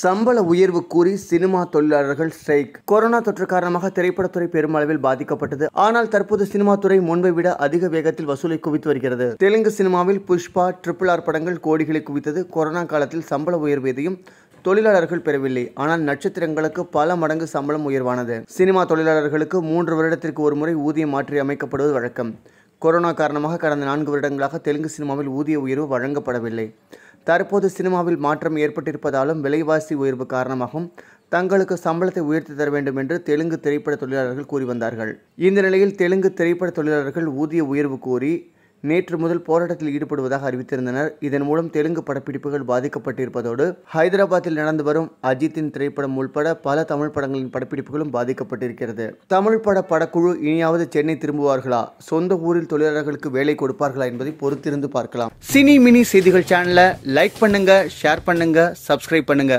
சம்பள உயர்வு கூறி சினிமா தொழிலாளர்கள் ஸ்ட்ரைக் கொரோனா தொற்று காரணமாக திரைப்படத்துறை பெருமளவில் பாதிக்கப்பட்டது ஆனால் தற்போது சினிமா துறை முன்பை விட அதிக வேகத்தில் வசூலை குவித்து வருகிறது தெலுங்கு சினிமாவில் புஷ்பா ட்ரிபிள் ஆர் படங்கள் கோடிகளை குவித்தது கொரோனா காலத்தில் சம்பள உயர்வு எதையும் தொழிலாளர்கள் பெறவில்லை ஆனால் நட்சத்திரங்களுக்கு பல மடங்கு சம்பளம் உயர்வானது சினிமா தொழிலாளர்களுக்கு மூன்று வருடத்திற்கு ஒரு முறை ஊதியம் மாற்றி அமைக்கப்படுவது வழக்கம் கொரோனா காரணமாக கடந்த நான்கு வருடங்களாக தெலுங்கு சினிமாவில் ஊதிய உயர்வு வழங்கப்படவில்லை தற்போது சினிமாவில் மாற்றம் ஏற்பட்டிருப்பதாலும் விலைவாசி உயர்வு காரணமாகவும் தங்களுக்கு சம்பளத்தை உயர்த்தி தர வேண்டும் என்று தெலுங்கு திரைப்பட தொழிலாளர்கள் கூறி வந்தார்கள் இந்த நிலையில் தெலுங்கு திரைப்பட தொழிலாளர்கள் ஊதிய உயர்வு கோரி நேற்று முதல் போராட்டத்தில் ஈடுபடுவதாக அறிவித்திருந்தனர் இதன் மூலம் தெலுங்கு படப்பிடிப்புகள் பாதிக்கப்பட்டிருப்பதோடு ஹைதராபாத்தில் நடந்து வரும் அஜித்தின் திரைப்படம் உள்பட பல தமிழ் படங்களின் படப்பிடிப்புகளும் பாதிக்கப்பட்டிருக்கிறது தமிழ் பட படக்குழு இனியாவது சென்னை திரும்புவார்களா சொந்த ஊரில் தொழிலாளர்களுக்கு வேலை கொடுப்பார்களா என்பதை பொறுத்திருந்து பார்க்கலாம் சினி மினி செய்திகள் சேனலை லைக் பண்ணுங்க ஷேர் பண்ணுங்க சப்ஸ்கிரைப் பண்ணுங்க